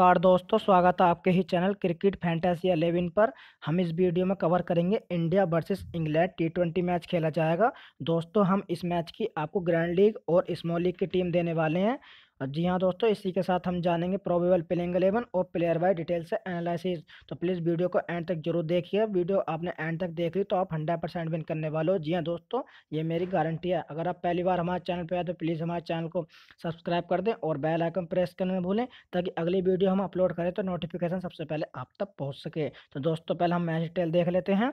नमस्कार दोस्तों स्वागत है आपके ही चैनल क्रिकेट फैंटेसी अलेवन पर हम इस वीडियो में कवर करेंगे India versus England T twenty match खेला जाएगा दोस्तों हम इस मैच की आपको ग्रैंड लीग और स्मॉल लीग की टीम देने वाले हैं जी हाँ दोस्तों इसी के साथ हम जानेंगे प्रोबेबल प्लेइंग एलेवन और प्लेयर वाइज डिटेल से एनालिसिस तो प्लीज़ वीडियो को एंड तक जरूर देखिए वीडियो आपने एंड तक देख ली तो आप हंड्रेड परसेंट विन करने वाले हो जी हाँ दोस्तों ये मेरी गारंटी है अगर आप पहली बार हमारे चैनल पर आए तो प्लीज़ हमारे चैनल को सब्सक्राइब कर दें और बेल आइकन प्रेस करने में भूलें ताकि अगली वीडियो हम अपलोड करें तो नोटिफिकेशन सबसे पहले आप तक पहुँच सके तो दोस्तों पहले हम मैच डिटेल देख लेते हैं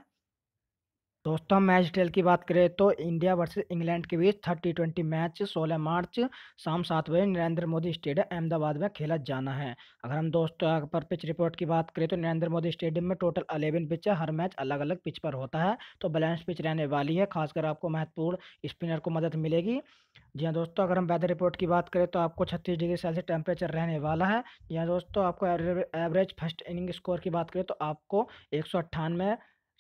दोस्तों मैच डिटेल की बात करें तो इंडिया वर्सेस इंग्लैंड के बीच थर्टी ट्वेंटी मैच 16 मार्च शाम सात बजे नरेंद्र मोदी स्टेडियम अहमदाबाद में खेला जाना है अगर हम दोस्तों पर पिच रिपोर्ट की बात करें तो नरेंद्र मोदी स्टेडियम में टोटल अलेवन पिच है हर मैच अलग अलग पिच पर होता है तो बैलेंस पिच रहने वाली है खासकर आपको महत्वपूर्ण स्पिनर को मदद मिलेगी जी हाँ दोस्तों अगर हम वेदर रिपोर्ट की बात करें तो आपको छत्तीस डिग्री सेल्सियस टेम्परेचर रहने वाला है जी हाँ दोस्तों आपको एवरेज फर्स्ट इनिंग स्कोर की बात करें तो आपको एक सौ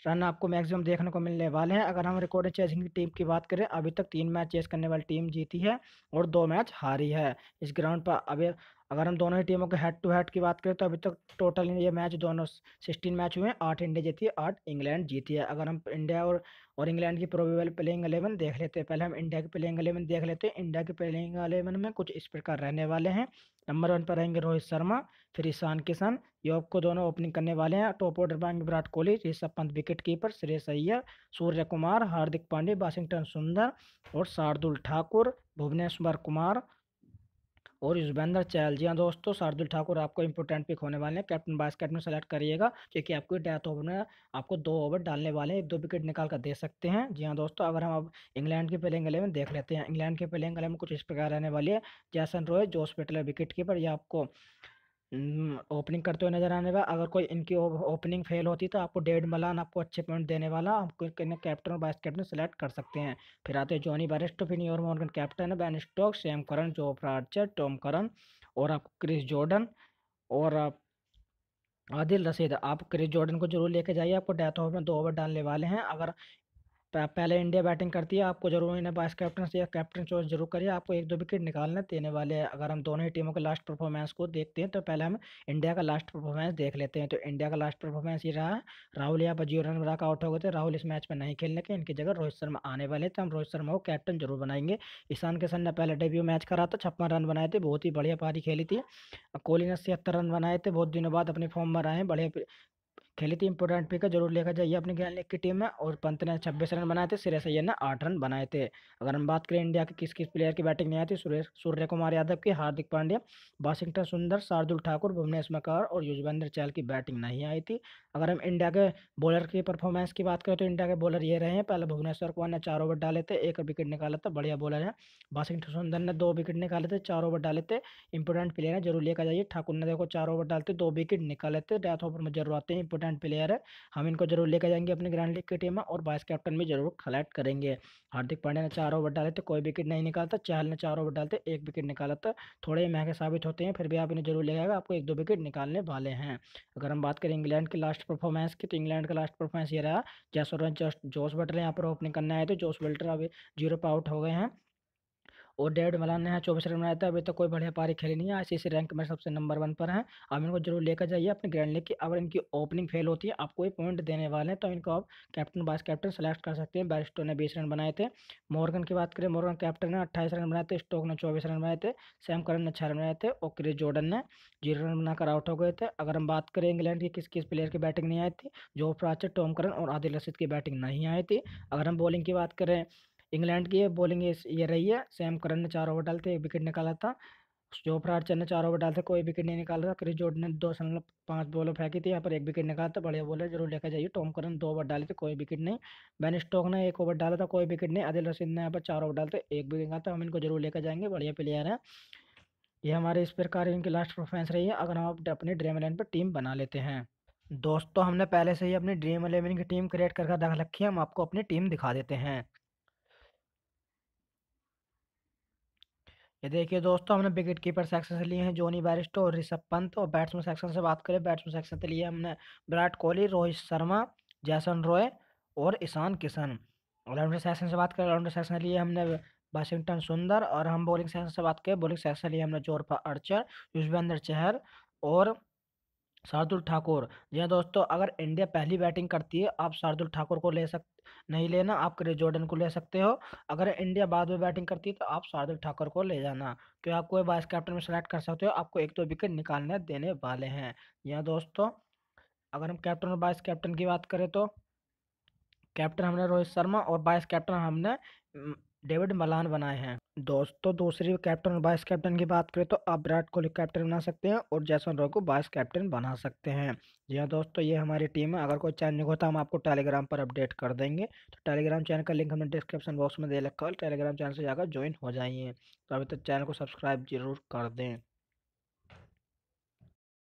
रन आपको मैक्सिमम देखने को मिलने वाले हैं अगर हम रिकॉर्ड चेसिंग की टीम की बात करें अभी तक तीन मैच चेस करने वाली टीम जीती है और दो मैच हारी है इस ग्राउंड पर अभी अगर हम दोनों ही टीमों के हेड टू हेड की बात करें तो अभी तक तो टोटल ये मैच दोनों सिक्सटीन मैच हुए हैं आठ इंडिया जीती है आठ इंग्लैंड जीती है अगर हम इंडिया और और इंग्लैंड की प्रोबेबल प्लेइंग अलेवन देख लेते हैं पहले हम इंडिया की प्लेइंग अलेवन देख लेते हैं इंडिया के प्लेइंग अलेवन में कुछ इस प्रकार रहने वाले हैं नंबर वन पर रहेंगे रोहित शर्मा फिर ईशान किशन योग को दोनों ओपनिंग करने वाले हैं टॉप ऑर्डर पर आएंगे Virat Kohli Rishabh Pant wicket keeper Shreyas Iyer Surya Kumar Hardik Pandey Washington Sundar और शार्दुल ठाकुर भुवनेश्वर कुमार और युजवेंद्र चहल जी हाँ दोस्तों शार्दुल ठाकुर आपको इंपोर्टेंट पिक होने वाले हैं कैप्टन वाइस कैप्टन सेलेक्ट करिएगा क्योंकि आपको डेथ ओवर में आपको दो ओवर डालने वाले हैं एक दो विकेट निकाल कर दे सकते हैं जी हाँ दोस्तों अगर हम अब इंग्लैंड के गले एलेवन देख लेते हैं इंग्लैंड के गले एलेवन कुछ इस प्रकार रहने वाली है Jason Roy Jos Buttler wicket keeper या आपको ओपनिंग करते हुए नजर आने वाला अगर कोई इनकी ओपनिंग फेल होती तो आपको डेढ़ मलान आपको अच्छे पॉइंट देने वाला आप कैप्टन और वाइस कैप्टन सेलेक्ट कर सकते हैं फिर आते हैं जॉनी बैरिस्टो फिर न्यूर मॉर्गन कैप्टन है बैन स्टॉक सेम करन जो आर्चर टॉम करन और आपको क्रिस जॉर्डन और आप आदिल रसीद आप क्रिस जॉर्डन को जरूर लेके जाइए आपको डेथ ओवर में दो ओवर डालने वाले हैं अगर पहले इंडिया बैटिंग करती है आपको जरूर इन्हें वाइस कैप्टन से या कैप्टन चॉइस जरूर करिए आपको एक दो विकेट निकालने देने वाले हैं अगर हम दोनों ही टीमों के लास्ट परफॉर्मेंस को देखते हैं तो पहले हम इंडिया का लास्ट परफॉर्मेंस देख लेते हैं तो इंडिया का लास्ट परफॉर्मेंस ये रहा राहुल यहाँ पर जीरो रन बनाकर आउट हो गए थे राहुल इस मैच में नहीं खेलने के इनकी जगह रोहित शर्मा आने वाले तो हम रोहित शर्मा को कैप्टन जरूर बनाएंगे ईशान किशन ने पहले डेब्यू मैच करा था छप्पन रन बनाए थे बहुत ही बढ़िया पारी खेली थी कोहली ने छिहत्तर रन बनाए थे बहुत दिनों बाद अपने फॉर्म में हैं बढ़िया खेली थी इंपोर्टेंट पिक है जरूर लेकर जाइए अपने ज्ञान की टीम में और पंत ने छब्बीस रन बनाए थे सिरे अय्यर ने आठ रन बनाए थे अगर हम बात करें इंडिया के किस किस प्लेयर की बैटिंग नहीं आई थी सुरेश सूर्य कुमार यादव की हार्दिक पांड्या वाशिंगटन सुंदर शार्दुल ठाकुर भुवनेश मकार और युजवेंद्र चहल की बैटिंग नहीं आई थी अगर हम इंडिया के बॉलर की परफॉर्मेंस की बात करें तो इंडिया के बॉलर ये रहे हैं पहले भुवनेश्वर कुमार ने चार ओवर डाले थे एक विकेट निकाला था बढ़िया बॉलर है वाशिंगटन सुंदर ने दो विकेट निकाले थे चार ओवर डाले थे इंपोर्टेंट प्लेयर है जरूर लेकर जाइए ठाकुर ने देखो चार ओवर डालते दो विकेट निकाले थे डेथ ओवर में जरूर आते हैं इंपॉर्टेंट प्लेयर है हम इनको जरूर लेकर जाएंगे अपने ग्रैंड लीग की टीम में और वाइस कैप्टन भी जरूर कलेक्ट करेंगे हार्दिक पांड्या ने चार ओवर डाले थे कोई विकेट नहीं निकालता चहल ने चार ओवर डालते एक विकेट निकाला था थोड़े महंगे साबित होते हैं फिर भी आप इन्हें जरूर लेगा आपको एक दो विकेट निकालने वाले हैं अगर हम बात करें इंग्लैंड की लास्ट परफॉर्मेंस की तो इंग्लैंड का लास्ट परफॉर्मेंस ये रहा जैसोरन जोश बटर यहाँ पर ओपनिंग करने आए थे जोश बल्टर अभी जीरो पर आउट हो गए हैं और डेविड मलान ने चौबीस रन बनाया था अभी तक तो कोई बढ़िया पारी खेली नहीं है ऐसी रैंक में सबसे नंबर वन पर है आप इनको जरूर लेकर जाइए अपने ग्रैंड लीग की अगर इनकी ओपनिंग फेल होती है आपको पॉइंट देने वाले हैं तो इनको आप कैप्टन वाइस कैप्टन सेलेक्ट कर सकते हैं बैरिस्टो ने बीस रन बनाए थे मॉर्गन की बात करें मॉर्गन कैप्टन ने अट्ठाईस रन बनाए थे स्टोक ने चौबीस रन बनाए थे सैम करन ने छः रन बनाए थे और क्रिस जॉर्डन ने जीरो रन बनाकर आउट हो गए थे अगर हम बात करें इंग्लैंड की किस किस प्लेयर की बैटिंग नहीं आई थी जो प्राचर टॉम करन और आदिल रशीद की बैटिंग नहीं आई थी अगर हम बॉलिंग की बात करें इंग्लैंड की बॉलिंग ये रही है सैम करन ने चार ओवर डालते एक विकेट निकाला था जोफ्रा आर्चर ने चार ओवर डालते कोई विकेट नहीं निकाला था क्रिस जोड ने दो सन पाँच बॉलों फेंकी थी यहाँ पर एक विकेट निकाला था बढ़िया बॉलर जरूर लेकर जाइए टॉम करन दो ओवर डाले थे कोई विकेट नहीं बैन स्टोक ने एक ओवर डाला था कोई विकेट नहीं आदिल रशीद ने यहाँ पर चार ओवर डालते एक विकेट निकाला था हम इनको जरूर लेकर जाएंगे बढ़िया प्लेयर है ये हमारे इस प्रकार इनकी लास्ट परफॉर्मेंस रही है अगर हम अपनी ड्रीम इलेवन पर टीम बना लेते हैं दोस्तों हमने पहले से ही अपनी ड्रीम इलेवन की टीम क्रिएट करके रख रखी है हम आपको अपनी टीम दिखा देते हैं ये देखिए दोस्तों हमने विकेट कीपर सेक्शन से लिए हैं जोनी बैरिस्टो और ऋषभ पंत और बैट्समैन सेक्शन से बात करें बैट्समैन सेक्शन से लिए हमने विराट कोहली रोहित शर्मा जैसन रॉय और ईशान किशन ऑलराउंडर सेक्शन से बात करें ऑलराउंडर सेक्शन लिए हमने वाशिंगटन सुंदर और हम बॉलिंग सेक्शन से बात करें बॉलिंग सेक्शन लिए हमने जोरफा अर्चर युजवेंद्र चहर और शार्दुल ठाकुर जी हाँ दोस्तों अगर इंडिया पहली बैटिंग करती है आप शार्दुल ठाकुर को ले सक नहीं लेना आप क्रिस जॉर्डन को ले सकते हो अगर इंडिया बाद में बैटिंग करती है तो आप शार्दुल ठाकुर को ले जाना क्योंकि आपको वाइस कैप्टन में सेलेक्ट कर सकते हो आपको एक दो तो विकेट निकालने देने वाले हैं जी हाँ दोस्तों अगर हम कैप्टन और वाइस कैप्टन की बात करें तो कैप्टन हमने रोहित शर्मा और वाइस कैप्टन हमने डेविड मलान बनाए हैं दोस्तों दूसरी कैप्टन और वाइस कैप्टन की बात करें तो आप विराट कोहली कैप्टन बना सकते हैं और जैसन रॉय को वाइस कैप्टन बना सकते हैं जी हाँ दोस्तों ये हमारी टीम है अगर कोई चैनल होता हम आपको टेलीग्राम पर अपडेट कर देंगे तो टेलीग्राम चैनल का लिंक हमने डिस्क्रिप्शन बॉक्स में दे रखा है टेलीग्राम चैनल से जाकर ज्वाइन हो जाइए तो अभी तक चैनल को सब्सक्राइब जरूर कर दें